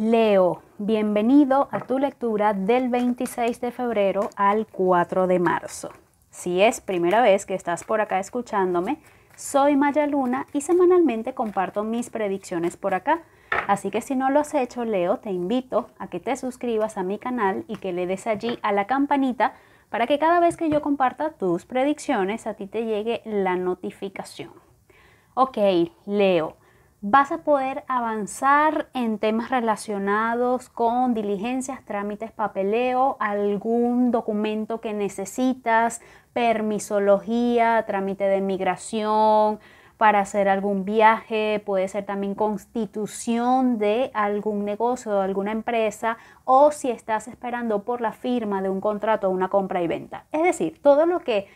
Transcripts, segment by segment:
Leo, bienvenido a tu lectura del 26 de febrero al 4 de marzo. Si es primera vez que estás por acá escuchándome, soy Maya Luna y semanalmente comparto mis predicciones por acá. Así que si no lo has hecho, Leo, te invito a que te suscribas a mi canal y que le des allí a la campanita para que cada vez que yo comparta tus predicciones a ti te llegue la notificación. Ok, Leo vas a poder avanzar en temas relacionados con diligencias, trámites, papeleo, algún documento que necesitas, permisología, trámite de migración, para hacer algún viaje, puede ser también constitución de algún negocio, o alguna empresa, o si estás esperando por la firma de un contrato, una compra y venta. Es decir, todo lo que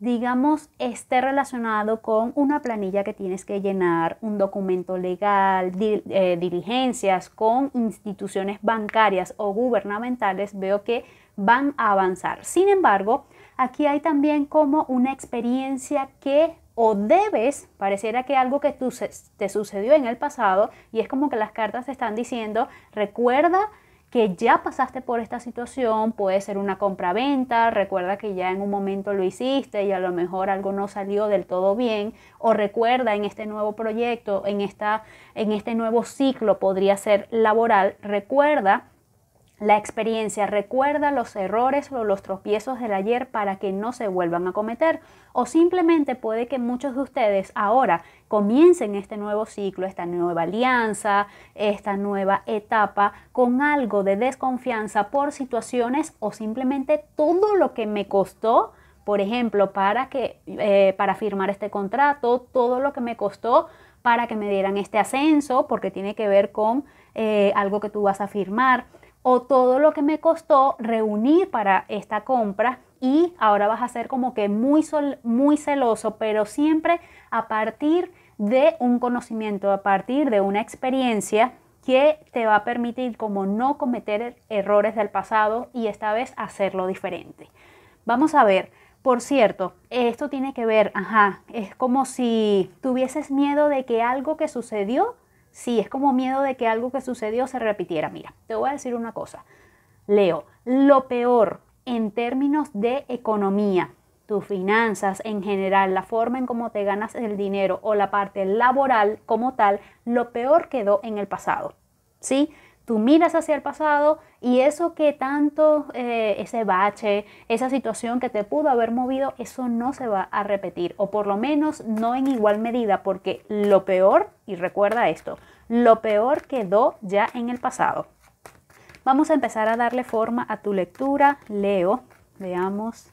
digamos, esté relacionado con una planilla que tienes que llenar, un documento legal, eh, diligencias con instituciones bancarias o gubernamentales, veo que van a avanzar. Sin embargo, aquí hay también como una experiencia que o debes, pareciera que algo que tú, te sucedió en el pasado, y es como que las cartas te están diciendo, recuerda que ya pasaste por esta situación, puede ser una compra-venta, recuerda que ya en un momento lo hiciste y a lo mejor algo no salió del todo bien, o recuerda en este nuevo proyecto, en, esta, en este nuevo ciclo podría ser laboral, recuerda la experiencia recuerda los errores o los tropiezos del ayer para que no se vuelvan a cometer. O simplemente puede que muchos de ustedes ahora comiencen este nuevo ciclo, esta nueva alianza, esta nueva etapa con algo de desconfianza por situaciones o simplemente todo lo que me costó por ejemplo, para, que, eh, para firmar este contrato, todo lo que me costó para que me dieran este ascenso, porque tiene que ver con eh, algo que tú vas a firmar o todo lo que me costó reunir para esta compra y ahora vas a ser como que muy, sol, muy celoso, pero siempre a partir de un conocimiento, a partir de una experiencia que te va a permitir como no cometer er, errores del pasado y esta vez hacerlo diferente. Vamos a ver, por cierto, esto tiene que ver, ajá, es como si tuvieses miedo de que algo que sucedió Sí, es como miedo de que algo que sucedió se repitiera. Mira, te voy a decir una cosa. Leo, lo peor en términos de economía, tus finanzas en general, la forma en cómo te ganas el dinero o la parte laboral como tal, lo peor quedó en el pasado. ¿Sí? Tú miras hacia el pasado y eso que tanto, eh, ese bache, esa situación que te pudo haber movido, eso no se va a repetir, o por lo menos no en igual medida, porque lo peor, y recuerda esto, lo peor quedó ya en el pasado. Vamos a empezar a darle forma a tu lectura. Leo, veamos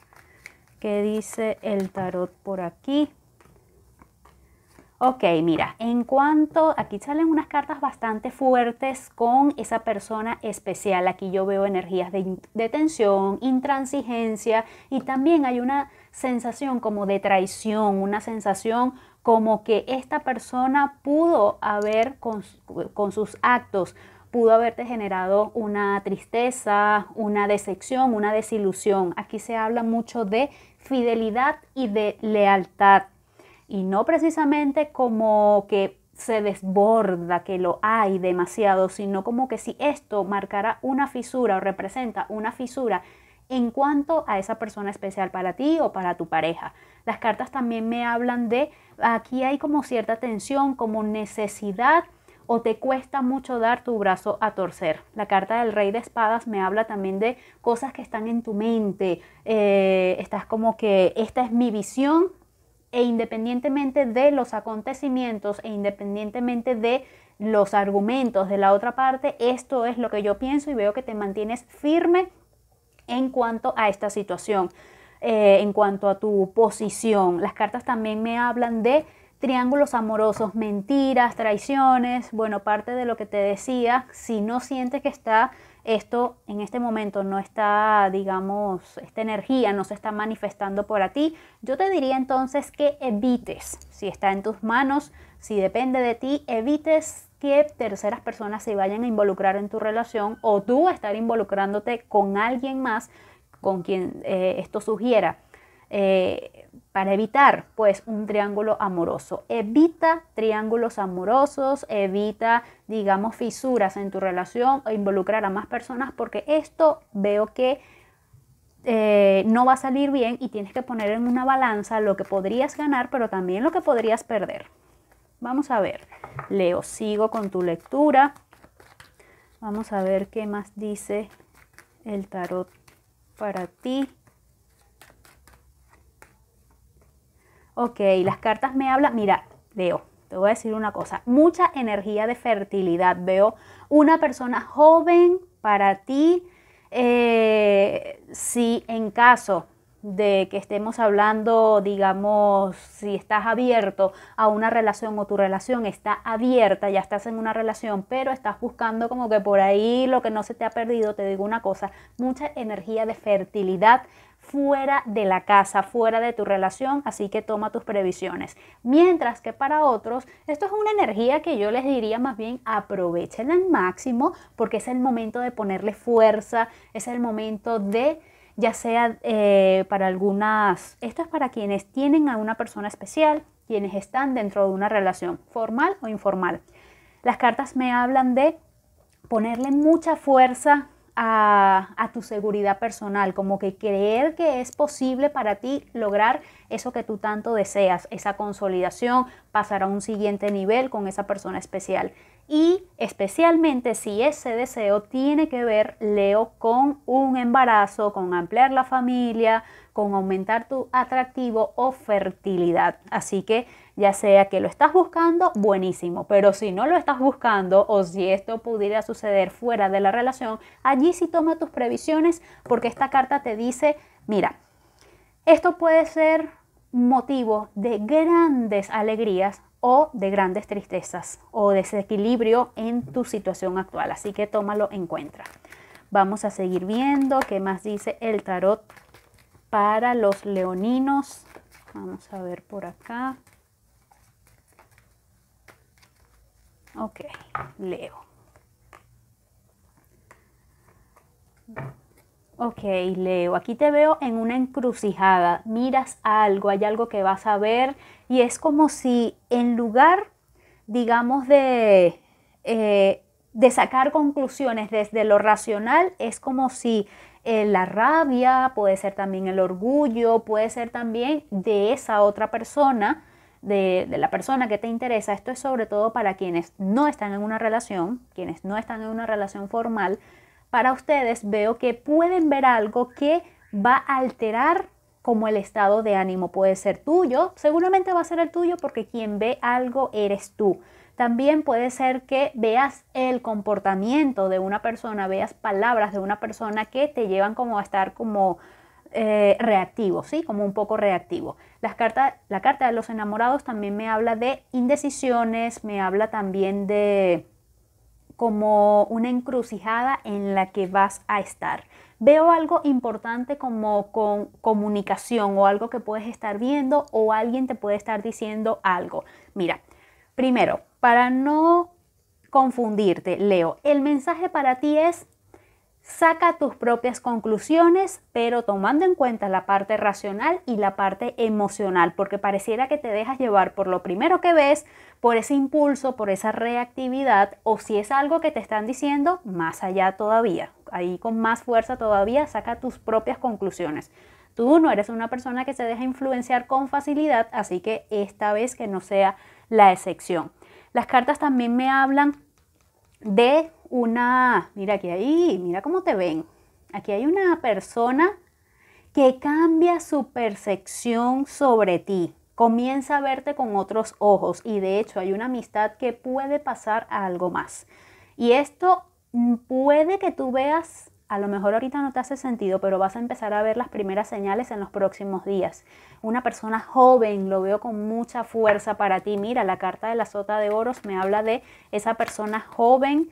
qué dice el tarot por aquí. Ok, mira, en cuanto, aquí salen unas cartas bastante fuertes con esa persona especial. Aquí yo veo energías de, tensión, intransigencia y también hay una sensación como de traición, una sensación como que esta persona pudo haber con, con sus actos, pudo haberte generado una tristeza, una decepción, una desilusión. Aquí se habla mucho de fidelidad y de lealtad y no precisamente como que se desborda, que lo hay demasiado, sino como que si esto marcará una fisura o representa una fisura en cuanto a esa persona especial para ti o para tu pareja. Las cartas también me hablan de, aquí hay como cierta tensión, como necesidad o te cuesta mucho dar tu brazo a torcer. La carta del rey de espadas me habla también de cosas que están en tu mente. Eh, estás como que esta es mi visión, e independientemente de los acontecimientos e independientemente de los argumentos de la otra parte, esto es lo que yo pienso y veo que te mantienes firme en cuanto a esta situación, eh, en cuanto a tu posición. Las cartas también me hablan de triángulos amorosos, mentiras, traiciones, bueno, parte de lo que te decía, si no sientes que está esto en este momento no está, digamos, esta energía no se está manifestando por ti, yo te diría entonces que evites, si está en tus manos, si depende de ti, evites que terceras personas se vayan a involucrar en tu relación o tú estar involucrándote con alguien más con quien eh, esto sugiera eh, para evitar pues un triángulo amoroso. Evita triángulos amorosos, evita digamos fisuras en tu relación o involucrar a más personas porque esto veo que eh, no va a salir bien y tienes que poner en una balanza lo que podrías ganar pero también lo que podrías perder. Vamos a ver, Leo, sigo con tu lectura. Vamos a ver qué más dice el tarot para ti. Ok, las cartas me hablan, mira, veo, te voy a decir una cosa, mucha energía de fertilidad, veo una persona joven para ti, eh, si en caso de que estemos hablando, digamos, si estás abierto a una relación o tu relación está abierta, ya estás en una relación, pero estás buscando como que por ahí lo que no se te ha perdido, te digo una cosa, mucha energía de fertilidad fuera de la casa, fuera de tu relación, así que toma tus previsiones. Mientras que para otros, esto es una energía que yo les diría más bien aprovechen al máximo porque es el momento de ponerle fuerza, es el momento de ya sea eh, para algunas, esto es para quienes tienen a una persona especial, quienes están dentro de una relación formal o informal. Las cartas me hablan de ponerle mucha fuerza a, tu seguridad personal, como que creer que es posible para ti lograr eso que tú tanto deseas, esa consolidación, pasar a un siguiente nivel con esa persona especial. Y especialmente si ese deseo tiene que ver, Leo, con un embarazo, con ampliar la familia, con aumentar tu atractivo o fertilidad. Así que ya sea que lo estás buscando, buenísimo, pero si no lo estás buscando o si esto pudiera suceder fuera de la relación, allí sí toma tus previsiones porque esta carta te dice, mira, esto puede ser motivo de grandes alegrías o de grandes tristezas o desequilibrio en tu situación actual, así que tómalo en cuenta. Vamos a seguir viendo qué más dice el tarot para los leoninos. Vamos a ver por acá. Ok, leo. Ok, Leo, aquí te veo en una encrucijada, miras algo, hay algo que vas a ver y es como si en lugar, digamos, de, eh, sacar conclusiones desde lo racional, es como si eh, la rabia, puede ser también el orgullo, puede ser también de esa otra persona, de, la persona que te interesa. Esto es sobre todo para quienes no están en una relación, quienes no están en una relación formal. Para ustedes veo que pueden ver algo que va a alterar como el estado de ánimo puede ser tuyo, seguramente va a ser el tuyo porque quien ve algo eres tú. También puede ser que veas el comportamiento de una persona, veas palabras de una persona que te llevan como a estar como eh, reactivo, ¿sí? Como un poco reactivo. Las la carta de los enamorados también me habla de indecisiones, me habla también de como una encrucijada en la que vas a estar. Veo algo importante como con comunicación o algo que puedes estar viendo o alguien te puede estar diciendo algo. Mira, primero, para no confundirte, Leo, el mensaje para ti es Saca tus propias conclusiones, pero tomando en cuenta la parte racional y la parte emocional, porque pareciera que te dejas llevar por lo primero que ves, por ese impulso, por esa reactividad, o si es algo que te están diciendo, más allá todavía, ahí con más fuerza todavía, saca tus propias conclusiones. Tú no eres una persona que se deja influenciar con facilidad, así que esta vez que no sea la excepción. Las cartas también me hablan de una, mira aquí ahí, mira cómo te ven. Aquí hay una persona que cambia su percepción sobre ti, comienza a verte con otros ojos y de hecho hay una amistad que puede pasar a algo más. Y esto mm, puede que tú veas, a lo mejor ahorita no te hace sentido, pero vas a empezar a ver las primeras señales en los próximos días. Una persona joven, lo veo con mucha fuerza para ti. Mira, la carta de la sota de oros me habla de esa persona joven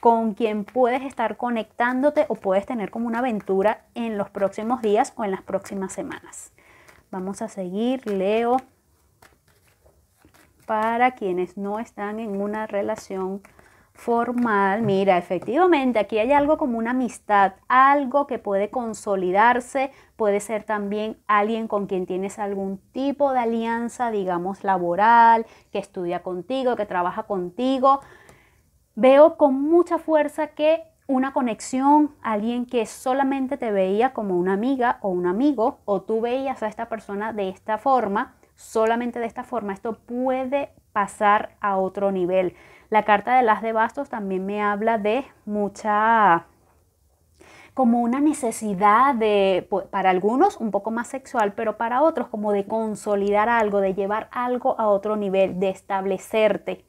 con quien puedes estar conectándote o puedes tener como una aventura en los próximos días o en las próximas semanas. Vamos a seguir, Leo, para quienes no están en una relación formal. Mira, efectivamente, aquí hay algo como una amistad, algo que puede consolidarse, puede ser también alguien con quien tienes algún tipo de alianza, digamos, laboral, que estudia contigo, que trabaja contigo. Veo con mucha fuerza que una conexión, alguien que solamente te veía como una amiga o un amigo, o tú veías a esta persona de esta forma, solamente de esta forma, esto puede pasar a otro nivel. La carta de las de bastos también me habla de mucha como una necesidad de, para algunos un poco más sexual, pero para otros como de consolidar algo, de llevar algo a otro nivel, de establecerte,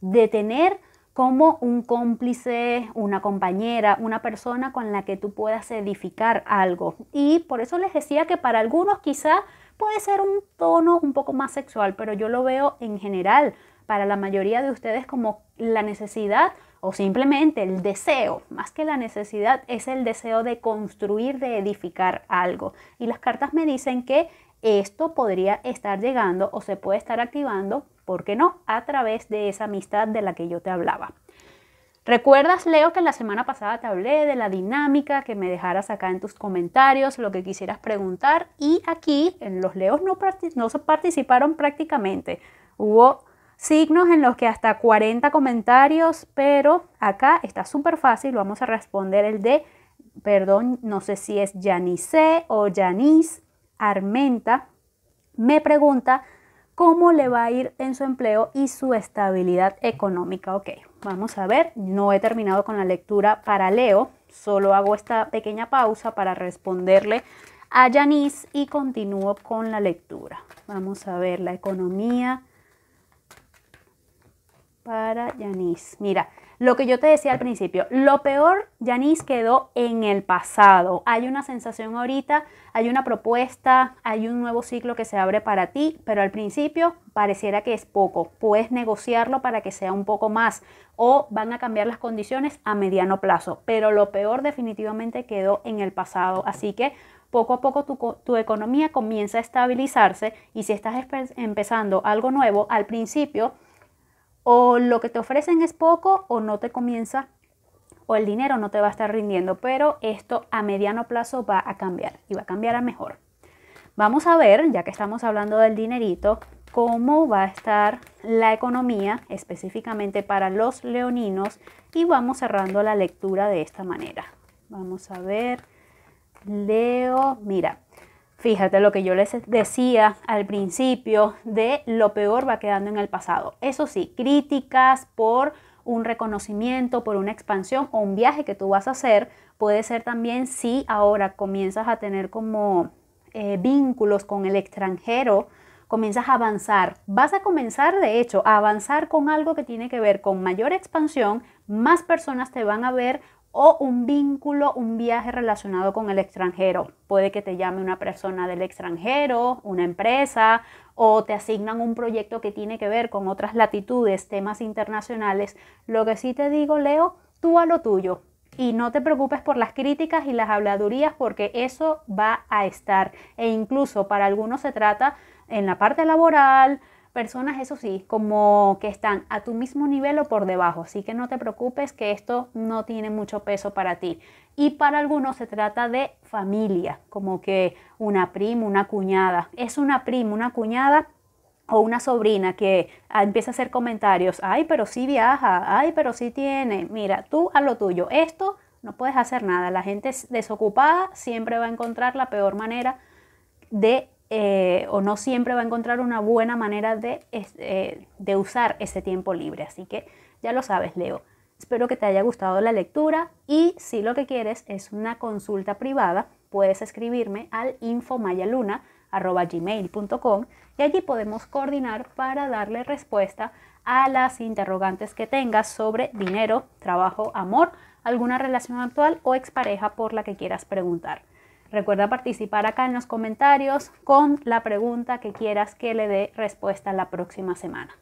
de tener como un cómplice, una compañera, una persona con la que tú puedas edificar algo. Y por eso les decía que para algunos quizá puede ser un tono un poco más sexual, pero yo lo veo en general para la mayoría de ustedes como la necesidad o simplemente el deseo, más que la necesidad, es el deseo de construir, de edificar algo. Y las cartas me dicen que esto podría estar llegando o se puede estar activando ¿por qué no? A través de esa amistad de la que yo te hablaba. ¿Recuerdas, Leo, que la semana pasada te hablé de la dinámica, que me dejaras acá en tus comentarios lo que quisieras preguntar? Y aquí en los Leos no, no participaron prácticamente. Hubo signos en los que hasta 40 comentarios, pero acá está súper fácil. Vamos a responder el de, perdón, no sé si es Yanice o Yanis Armenta. Me pregunta cómo le va a ir en su empleo y su estabilidad económica. Ok, vamos a ver, no he terminado con la lectura para Leo, solo hago esta pequeña pausa para responderle a Yanis y continúo con la lectura. Vamos a ver la economía para Yanis. Mira, lo que yo te decía al principio, lo peor, Yanis, quedó en el pasado. Hay una sensación ahorita, hay una propuesta, hay un nuevo ciclo que se abre para ti, pero al principio pareciera que es poco. Puedes negociarlo para que sea un poco más o van a cambiar las condiciones a mediano plazo, pero lo peor definitivamente quedó en el pasado. Así que poco a poco tu, economía comienza a estabilizarse y si estás empezando algo nuevo, al principio o lo que te ofrecen es poco o no te comienza o el dinero no te va a estar rindiendo, pero esto a mediano plazo va a cambiar y va a cambiar a mejor. Vamos a ver, ya que estamos hablando del dinerito, cómo va a estar la economía específicamente para los leoninos y vamos cerrando la lectura de esta manera. Vamos a ver, Leo, mira, Fíjate lo que yo les decía al principio de lo peor va quedando en el pasado. Eso sí, críticas por un reconocimiento, por una expansión o un viaje que tú vas a hacer, puede ser también si ahora comienzas a tener como eh, vínculos con el extranjero, comienzas a avanzar. Vas a comenzar, de hecho, a avanzar con algo que tiene que ver con mayor expansión, más personas te van a ver o un vínculo, un viaje relacionado con el extranjero. Puede que te llame una persona del extranjero, una empresa, o te asignan un proyecto que tiene que ver con otras latitudes, temas internacionales. Lo que sí te digo, Leo, tú a lo tuyo. Y no te preocupes por las críticas y las habladurías porque eso va a estar. E incluso para algunos se trata en la parte laboral, personas, eso sí, como que están a tu mismo nivel o por debajo, así que no te preocupes que esto no tiene mucho peso para ti. Y para algunos se trata de familia, como que una prima, una cuñada. Es una prima, una cuñada o una sobrina que ah, empieza a hacer comentarios, ay, pero sí viaja, ay, pero sí tiene, mira, tú a lo tuyo, esto no puedes hacer nada, la gente desocupada siempre va a encontrar la peor manera de eh, o no siempre va a encontrar una buena manera de, eh, de usar ese tiempo libre. Así que ya lo sabes, Leo. Espero que te haya gustado la lectura y si lo que quieres es una consulta privada, puedes escribirme al infomayaluna.gmail.com y allí podemos coordinar para darle respuesta a las interrogantes que tengas sobre dinero, trabajo, amor, alguna relación actual o expareja por la que quieras preguntar. Recuerda participar acá en los comentarios con la pregunta que quieras que le dé respuesta la próxima semana.